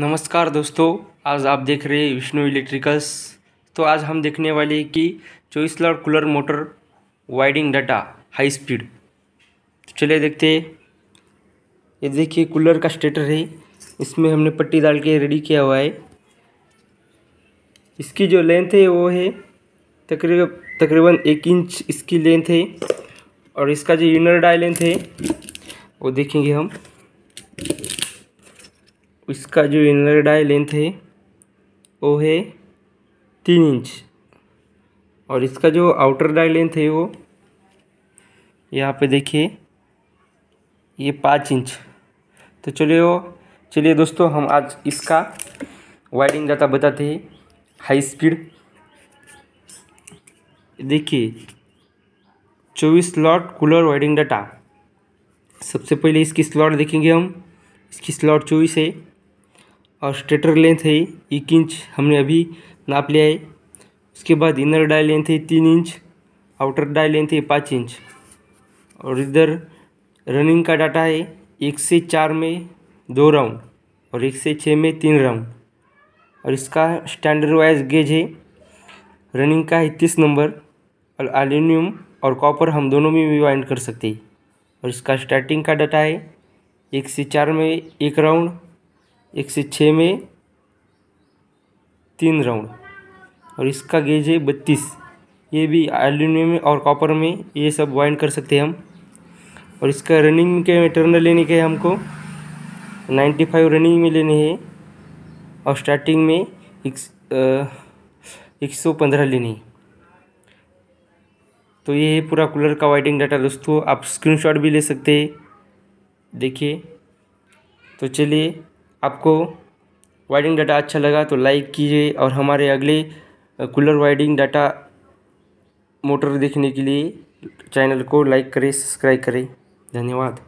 नमस्कार दोस्तों आज आप देख रहे हैं विष्णु इलेक्ट्रिकल्स तो आज हम देखने वाले हैं कि चौबीस लाट cooler motor winding data high speed तो चलिए देखते हैं ये देखिए कूलर का स्टेटर है इसमें हमने पट्टी डाल के रेडी किया हुआ है इसकी जो लेंथ है वो है तकरीब तकरीबन एक इंच इसकी लेंथ है और इसका जो यूनर डाई लेंथ है वो देखेंगे हम उसका जो इनर डाई लेंथ है वो है तीन इंच और इसका जो आउटर डाई लेंथ है वो यहाँ पे देखिए ये पाँच इंच तो चलिए वो चलिए दोस्तों हम आज इसका वायरिंग डाटा बताते हैं हाई स्पीड देखिए चौबीस स्लॉट कूलर वायरिंग डाटा सबसे पहले इसकी स्लॉट देखेंगे हम इसकी स्लॉट चौबीस है और स्टेटर लेंथ है एक इंच हमने अभी नाप लिया है उसके बाद इनर डाई लेंथ है तीन इंच आउटर डाई लेंथ है पाँच इंच और इधर रनिंग का डाटा है एक से चार में दो राउंड और एक से छः में तीन राउंड और इसका स्टैंडर्ड वाइज गेज है रनिंग का है तीस नंबर और एल्यूमिनियम और कॉपर हम दोनों में भी वाइंड कर सकते हैं और इसका स्टार्टिंग का डाटा है एक से चार में एक राउंड एक से छः में तीन राउंड और इसका गेज है बत्तीस ये भी एल्यूमिनियम में और कॉपर में ये सब वाइंड कर सकते हैं हम और इसका रनिंग के टर्नर लेने के हमको नाइन्टी फाइव रनिंग में लेने हैं और स्टार्टिंग में एक सौ पंद्रह लेनी तो ये है पूरा कूलर का वाइटिंग डाटा दोस्तों आप स्क्रीनशॉट भी ले सकते हैं देखिए तो चलिए आपको वाइडिंग डाटा अच्छा लगा तो लाइक कीजिए और हमारे अगले कूलर वाइडिंग डाटा मोटर देखने के लिए चैनल को लाइक करें सब्सक्राइब करें धन्यवाद